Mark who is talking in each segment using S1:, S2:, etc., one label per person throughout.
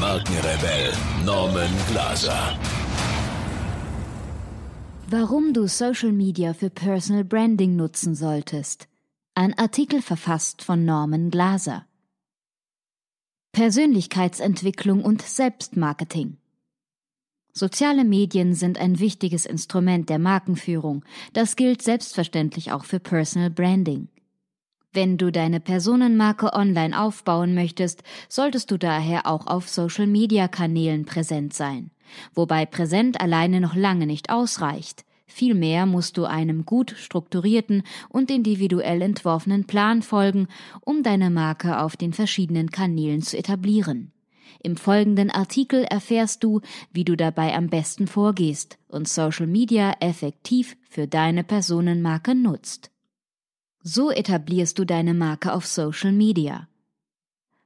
S1: Markenrebell Norman Glaser.
S2: Warum du Social Media für Personal Branding nutzen solltest. Ein Artikel verfasst von Norman Glaser. Persönlichkeitsentwicklung und Selbstmarketing. Soziale Medien sind ein wichtiges Instrument der Markenführung. Das gilt selbstverständlich auch für Personal Branding. Wenn du deine Personenmarke online aufbauen möchtest, solltest du daher auch auf Social-Media-Kanälen präsent sein. Wobei präsent alleine noch lange nicht ausreicht. Vielmehr musst du einem gut strukturierten und individuell entworfenen Plan folgen, um deine Marke auf den verschiedenen Kanälen zu etablieren. Im folgenden Artikel erfährst du, wie du dabei am besten vorgehst und Social Media effektiv für deine Personenmarke nutzt. So etablierst du deine Marke auf Social Media.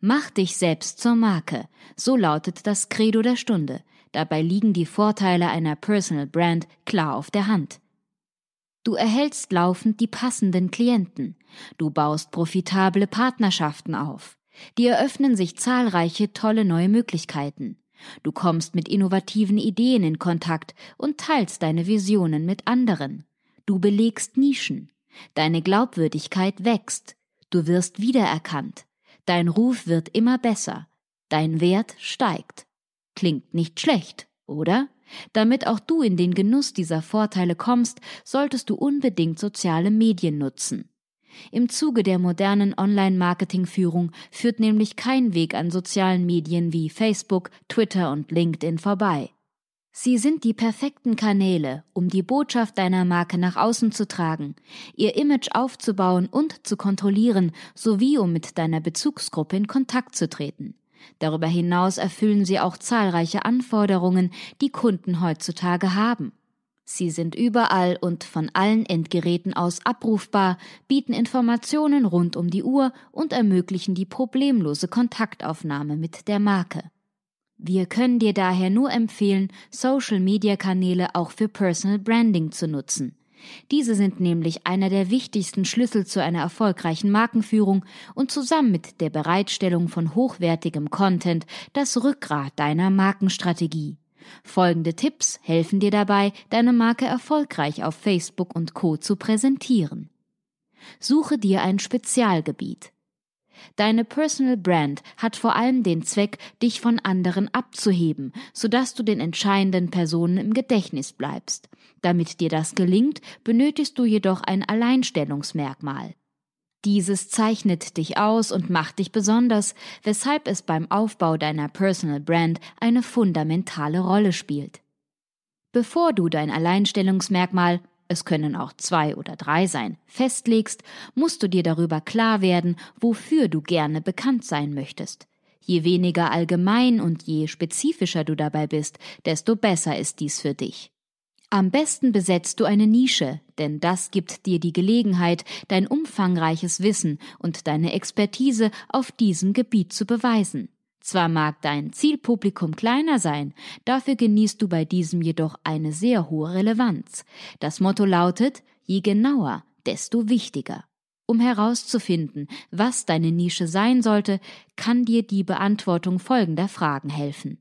S2: Mach dich selbst zur Marke, so lautet das Credo der Stunde. Dabei liegen die Vorteile einer Personal Brand klar auf der Hand. Du erhältst laufend die passenden Klienten. Du baust profitable Partnerschaften auf. Dir eröffnen sich zahlreiche tolle neue Möglichkeiten. Du kommst mit innovativen Ideen in Kontakt und teilst deine Visionen mit anderen. Du belegst Nischen. Deine Glaubwürdigkeit wächst, du wirst wiedererkannt, dein Ruf wird immer besser, dein Wert steigt. Klingt nicht schlecht, oder? Damit auch du in den Genuss dieser Vorteile kommst, solltest du unbedingt soziale Medien nutzen. Im Zuge der modernen Online-Marketing-Führung führt nämlich kein Weg an sozialen Medien wie Facebook, Twitter und LinkedIn vorbei. Sie sind die perfekten Kanäle, um die Botschaft deiner Marke nach außen zu tragen, ihr Image aufzubauen und zu kontrollieren, sowie um mit deiner Bezugsgruppe in Kontakt zu treten. Darüber hinaus erfüllen sie auch zahlreiche Anforderungen, die Kunden heutzutage haben. Sie sind überall und von allen Endgeräten aus abrufbar, bieten Informationen rund um die Uhr und ermöglichen die problemlose Kontaktaufnahme mit der Marke. Wir können dir daher nur empfehlen, Social-Media-Kanäle auch für Personal Branding zu nutzen. Diese sind nämlich einer der wichtigsten Schlüssel zu einer erfolgreichen Markenführung und zusammen mit der Bereitstellung von hochwertigem Content das Rückgrat deiner Markenstrategie. Folgende Tipps helfen dir dabei, deine Marke erfolgreich auf Facebook und Co zu präsentieren. Suche dir ein Spezialgebiet. Deine Personal Brand hat vor allem den Zweck, dich von anderen abzuheben, sodass du den entscheidenden Personen im Gedächtnis bleibst. Damit dir das gelingt, benötigst du jedoch ein Alleinstellungsmerkmal. Dieses zeichnet dich aus und macht dich besonders, weshalb es beim Aufbau deiner Personal Brand eine fundamentale Rolle spielt. Bevor du dein Alleinstellungsmerkmal es können auch zwei oder drei sein, festlegst, musst du dir darüber klar werden, wofür du gerne bekannt sein möchtest. Je weniger allgemein und je spezifischer du dabei bist, desto besser ist dies für dich. Am besten besetzt du eine Nische, denn das gibt dir die Gelegenheit, dein umfangreiches Wissen und deine Expertise auf diesem Gebiet zu beweisen. Zwar mag dein Zielpublikum kleiner sein, dafür genießt du bei diesem jedoch eine sehr hohe Relevanz. Das Motto lautet, je genauer, desto wichtiger. Um herauszufinden, was deine Nische sein sollte, kann dir die Beantwortung folgender Fragen helfen.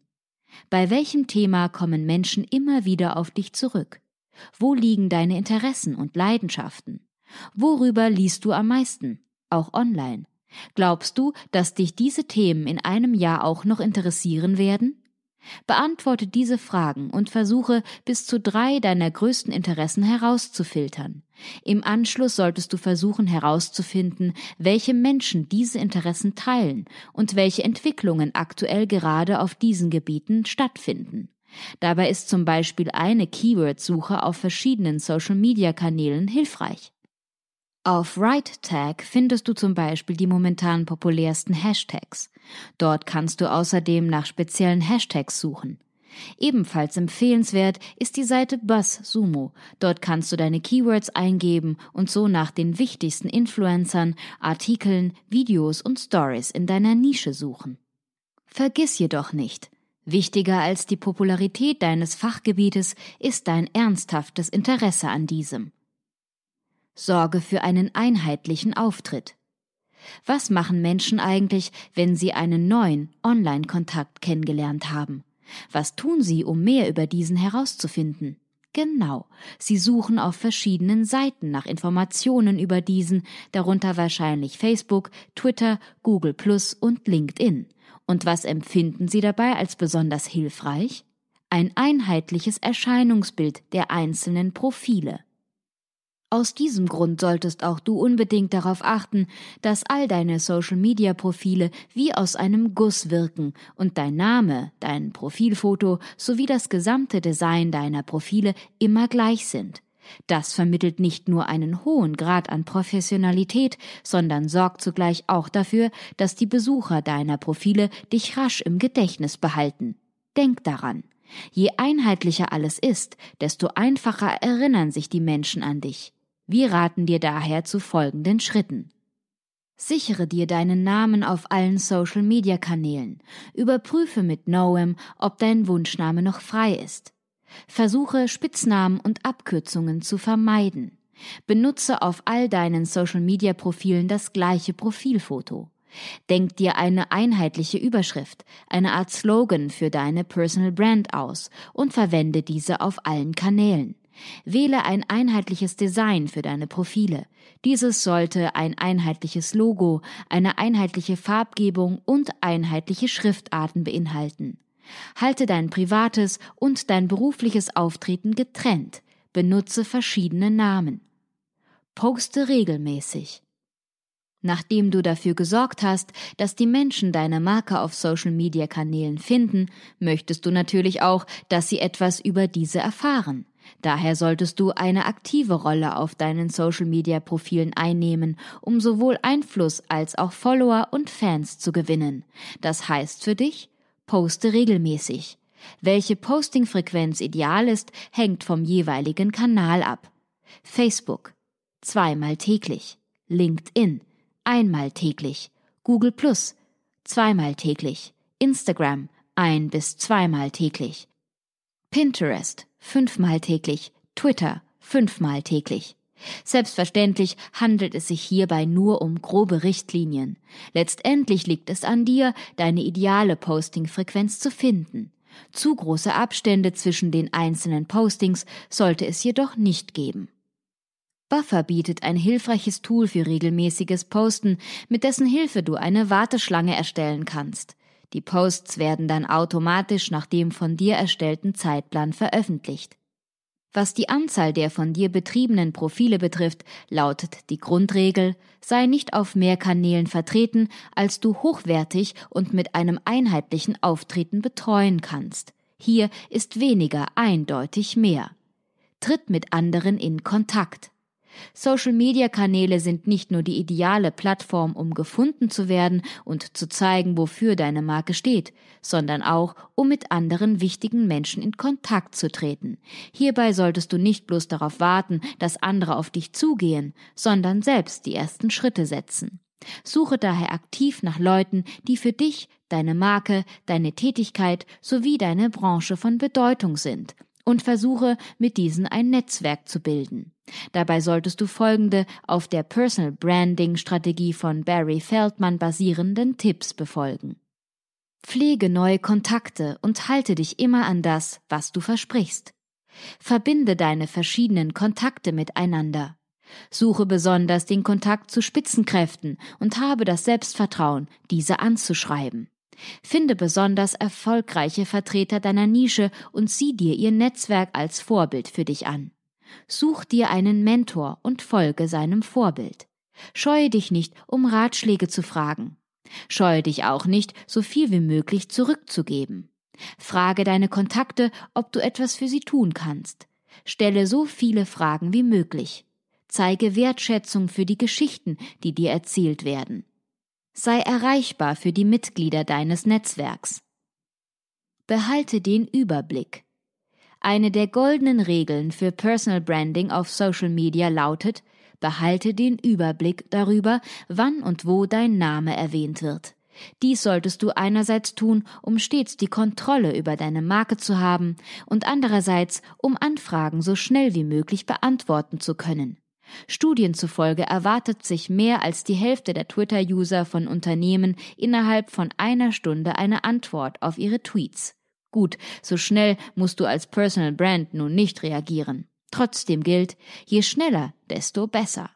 S2: Bei welchem Thema kommen Menschen immer wieder auf dich zurück? Wo liegen deine Interessen und Leidenschaften? Worüber liest du am meisten, auch online? Glaubst du, dass dich diese Themen in einem Jahr auch noch interessieren werden? Beantworte diese Fragen und versuche, bis zu drei deiner größten Interessen herauszufiltern. Im Anschluss solltest du versuchen herauszufinden, welche Menschen diese Interessen teilen und welche Entwicklungen aktuell gerade auf diesen Gebieten stattfinden. Dabei ist zum Beispiel eine Keyword-Suche auf verschiedenen Social-Media-Kanälen hilfreich. Auf Right Tag findest du zum Beispiel die momentan populärsten Hashtags. Dort kannst du außerdem nach speziellen Hashtags suchen. Ebenfalls empfehlenswert ist die Seite BuzzSumo. Dort kannst du deine Keywords eingeben und so nach den wichtigsten Influencern, Artikeln, Videos und Stories in deiner Nische suchen. Vergiss jedoch nicht, wichtiger als die Popularität deines Fachgebietes ist dein ernsthaftes Interesse an diesem. Sorge für einen einheitlichen Auftritt. Was machen Menschen eigentlich, wenn sie einen neuen Online-Kontakt kennengelernt haben? Was tun sie, um mehr über diesen herauszufinden? Genau, sie suchen auf verschiedenen Seiten nach Informationen über diesen, darunter wahrscheinlich Facebook, Twitter, Google Plus und LinkedIn. Und was empfinden sie dabei als besonders hilfreich? Ein einheitliches Erscheinungsbild der einzelnen Profile. Aus diesem Grund solltest auch du unbedingt darauf achten, dass all deine Social-Media-Profile wie aus einem Guss wirken und dein Name, dein Profilfoto sowie das gesamte Design deiner Profile immer gleich sind. Das vermittelt nicht nur einen hohen Grad an Professionalität, sondern sorgt zugleich auch dafür, dass die Besucher deiner Profile dich rasch im Gedächtnis behalten. Denk daran. Je einheitlicher alles ist, desto einfacher erinnern sich die Menschen an dich. Wir raten dir daher zu folgenden Schritten. Sichere dir deinen Namen auf allen Social-Media-Kanälen. Überprüfe mit Noem, ob dein Wunschname noch frei ist. Versuche Spitznamen und Abkürzungen zu vermeiden. Benutze auf all deinen Social-Media-Profilen das gleiche Profilfoto. Denk dir eine einheitliche Überschrift, eine Art Slogan für deine Personal Brand aus und verwende diese auf allen Kanälen. Wähle ein einheitliches Design für deine Profile. Dieses sollte ein einheitliches Logo, eine einheitliche Farbgebung und einheitliche Schriftarten beinhalten. Halte dein privates und dein berufliches Auftreten getrennt. Benutze verschiedene Namen. Poste regelmäßig. Nachdem du dafür gesorgt hast, dass die Menschen deine Marke auf Social-Media-Kanälen finden, möchtest du natürlich auch, dass sie etwas über diese erfahren. Daher solltest du eine aktive Rolle auf deinen Social-Media-Profilen einnehmen, um sowohl Einfluss als auch Follower und Fans zu gewinnen. Das heißt für dich, poste regelmäßig. Welche Posting-Frequenz ideal ist, hängt vom jeweiligen Kanal ab. Facebook zweimal täglich, LinkedIn einmal täglich, Google Plus zweimal täglich, Instagram ein bis zweimal täglich, Pinterest fünfmal täglich, Twitter fünfmal täglich. Selbstverständlich handelt es sich hierbei nur um grobe Richtlinien. Letztendlich liegt es an dir, deine ideale Posting-Frequenz zu finden. Zu große Abstände zwischen den einzelnen Postings sollte es jedoch nicht geben. Buffer bietet ein hilfreiches Tool für regelmäßiges Posten, mit dessen Hilfe du eine Warteschlange erstellen kannst. Die Posts werden dann automatisch nach dem von dir erstellten Zeitplan veröffentlicht. Was die Anzahl der von dir betriebenen Profile betrifft, lautet die Grundregel, sei nicht auf mehr Kanälen vertreten, als du hochwertig und mit einem einheitlichen Auftreten betreuen kannst. Hier ist weniger eindeutig mehr. Tritt mit anderen in Kontakt. Social-Media-Kanäle sind nicht nur die ideale Plattform, um gefunden zu werden und zu zeigen, wofür deine Marke steht, sondern auch, um mit anderen wichtigen Menschen in Kontakt zu treten. Hierbei solltest du nicht bloß darauf warten, dass andere auf dich zugehen, sondern selbst die ersten Schritte setzen. Suche daher aktiv nach Leuten, die für dich, deine Marke, deine Tätigkeit sowie deine Branche von Bedeutung sind und versuche, mit diesen ein Netzwerk zu bilden. Dabei solltest du folgende auf der Personal Branding Strategie von Barry Feldman basierenden Tipps befolgen. Pflege neue Kontakte und halte dich immer an das, was du versprichst. Verbinde deine verschiedenen Kontakte miteinander. Suche besonders den Kontakt zu Spitzenkräften und habe das Selbstvertrauen, diese anzuschreiben. Finde besonders erfolgreiche Vertreter deiner Nische und sieh dir ihr Netzwerk als Vorbild für dich an. Such dir einen Mentor und folge seinem Vorbild. Scheue dich nicht, um Ratschläge zu fragen. Scheue dich auch nicht, so viel wie möglich zurückzugeben. Frage deine Kontakte, ob du etwas für sie tun kannst. Stelle so viele Fragen wie möglich. Zeige Wertschätzung für die Geschichten, die dir erzählt werden. Sei erreichbar für die Mitglieder deines Netzwerks. Behalte den Überblick. Eine der goldenen Regeln für Personal Branding auf Social Media lautet, behalte den Überblick darüber, wann und wo dein Name erwähnt wird. Dies solltest du einerseits tun, um stets die Kontrolle über deine Marke zu haben und andererseits, um Anfragen so schnell wie möglich beantworten zu können. Studien zufolge erwartet sich mehr als die Hälfte der Twitter-User von Unternehmen innerhalb von einer Stunde eine Antwort auf ihre Tweets. Gut, so schnell musst du als Personal Brand nun nicht reagieren. Trotzdem gilt, je schneller, desto besser.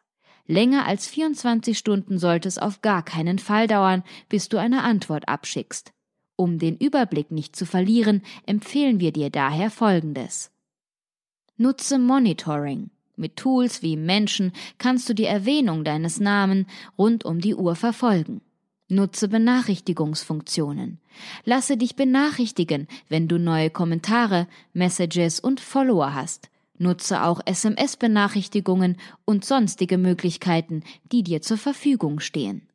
S2: Länger als 24 Stunden sollte es auf gar keinen Fall dauern, bis du eine Antwort abschickst. Um den Überblick nicht zu verlieren, empfehlen wir dir daher Folgendes. Nutze Monitoring. Mit Tools wie Menschen kannst du die Erwähnung deines Namen rund um die Uhr verfolgen. Nutze Benachrichtigungsfunktionen. Lasse dich benachrichtigen, wenn du neue Kommentare, Messages und Follower hast. Nutze auch SMS-Benachrichtigungen und sonstige Möglichkeiten, die dir zur Verfügung stehen.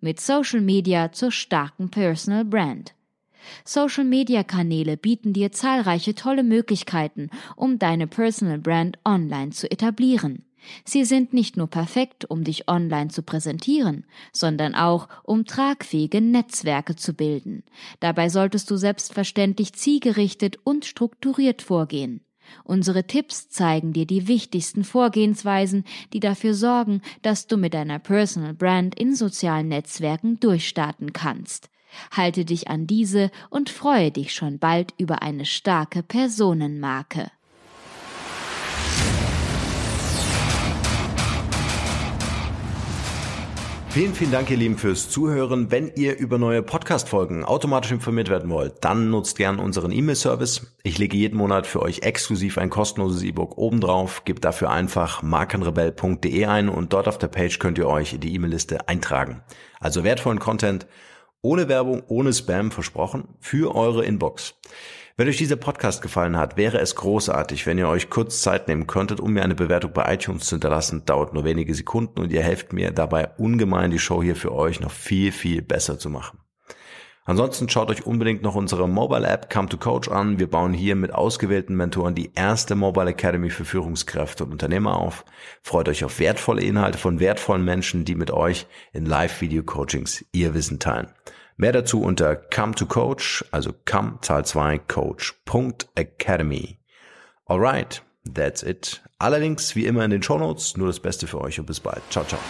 S2: Mit Social Media zur starken Personal Brand. Social Media Kanäle bieten dir zahlreiche tolle Möglichkeiten, um deine Personal Brand online zu etablieren. Sie sind nicht nur perfekt, um dich online zu präsentieren, sondern auch, um tragfähige Netzwerke zu bilden. Dabei solltest du selbstverständlich zielgerichtet und strukturiert vorgehen. Unsere Tipps zeigen dir die wichtigsten Vorgehensweisen, die dafür sorgen, dass du mit deiner Personal Brand in sozialen Netzwerken durchstarten kannst. Halte dich an diese und freue dich schon bald über eine starke Personenmarke.
S1: Vielen, vielen Dank, ihr Lieben, fürs Zuhören. Wenn ihr über neue Podcast-Folgen automatisch informiert werden wollt, dann nutzt gern unseren E-Mail-Service. Ich lege jeden Monat für euch exklusiv ein kostenloses E-Book obendrauf. Gebt dafür einfach markenrebell.de ein und dort auf der Page könnt ihr euch in die E-Mail-Liste eintragen. Also wertvollen Content, ohne Werbung, ohne Spam versprochen, für eure Inbox. Wenn euch dieser Podcast gefallen hat, wäre es großartig, wenn ihr euch kurz Zeit nehmen könntet, um mir eine Bewertung bei iTunes zu hinterlassen. Dauert nur wenige Sekunden und ihr helft mir dabei ungemein, die Show hier für euch noch viel, viel besser zu machen. Ansonsten schaut euch unbedingt noch unsere Mobile App Come to Coach an. Wir bauen hier mit ausgewählten Mentoren die erste Mobile Academy für Führungskräfte und Unternehmer auf. Freut euch auf wertvolle Inhalte von wertvollen Menschen, die mit euch in Live-Video-Coachings ihr Wissen teilen. Mehr dazu unter Come to Coach, also come Zahl 2 Coach.academy. Alright, that's it. Allerdings wie immer in den Shownotes, nur das Beste für euch und bis bald. Ciao, ciao.